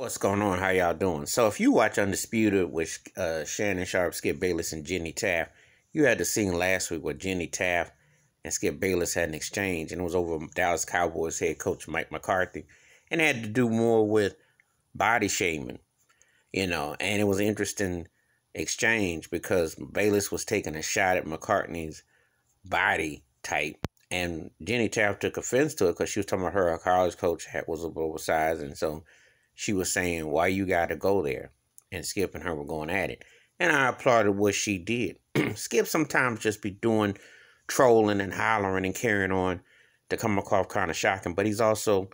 What's going on? How y'all doing? So if you watch Undisputed with uh, Shannon Sharp, Skip Bayless, and Jenny Taft, you had the scene last week where Jenny Taft and Skip Bayless had an exchange, and it was over Dallas Cowboys head coach Mike McCarthy, and it had to do more with body shaming, you know. And it was an interesting exchange because Bayless was taking a shot at McCartney's body type, and Jenny Taft took offense to it because she was talking about her college coach was oversized, and so she was saying, Why you gotta go there? And Skip and her were going at it. And I applauded what she did. Skip sometimes just be doing trolling and hollering and carrying on to come across kind of shocking, but he's also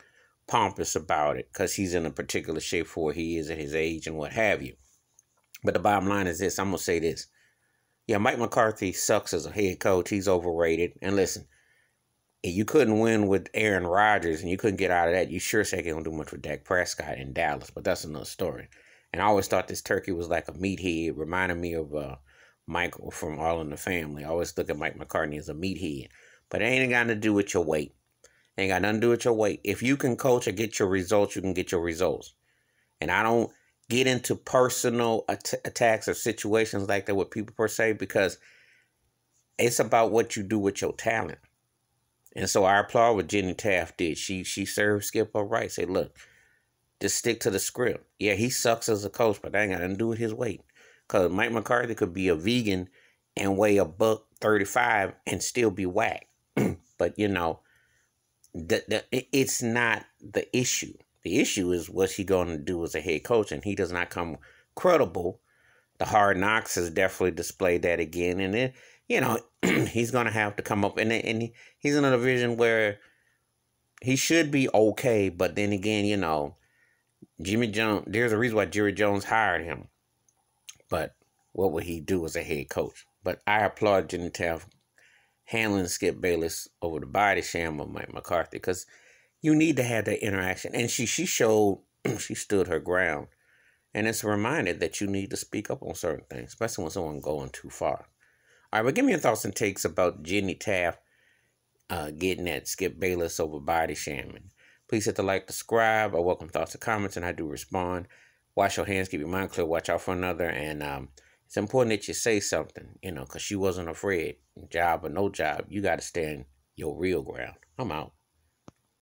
pompous about it because he's in a particular shape for he is at his age and what have you. But the bottom line is this I'm going to say this. Yeah, Mike McCarthy sucks as a head coach. He's overrated. And listen, and you couldn't win with Aaron Rodgers and you couldn't get out of that, you sure say don't do much with Dak Prescott in Dallas, but that's another story. And I always thought this turkey was like a meathead. It reminded me of uh, Michael from All in the Family. I always look at Mike McCartney as a meathead. But it ain't got nothing to do with your weight. It ain't got nothing to do with your weight. If you can coach or get your results, you can get your results. And I don't get into personal at attacks or situations like that with people per se because it's about what you do with your talent. And so I applaud what Jenny Taft did. She she served Skip up right. Say, look, just stick to the script. Yeah, he sucks as a coach, but I ain't got to do with his weight. Cause Mike McCarthy could be a vegan and weigh a buck thirty five and still be whack. but you know, the, the it's not the issue. The issue is what's he going to do as a head coach, and he does not come credible. The hard knocks has definitely displayed that again, and it you know, he's going to have to come up. And, and he's in a division where he should be okay. But then again, you know, Jimmy Jones, there's a reason why Jerry Jones hired him. But what would he do as a head coach? But I applaud Genitel handling Skip Bayless over the body sham of Mike McCarthy because you need to have that interaction. And she she showed she stood her ground. And it's a reminder that you need to speak up on certain things, especially when someone's going too far. All right, but give me your thoughts and takes about Jenny Taft uh, getting that Skip Bayless over Body shaming. Please hit the like, subscribe. I welcome thoughts and comments, and I do respond. Wash your hands, keep your mind clear, watch out for another. And um, it's important that you say something, you know, because she wasn't afraid. Job or no job, you got to stand your real ground. I'm out.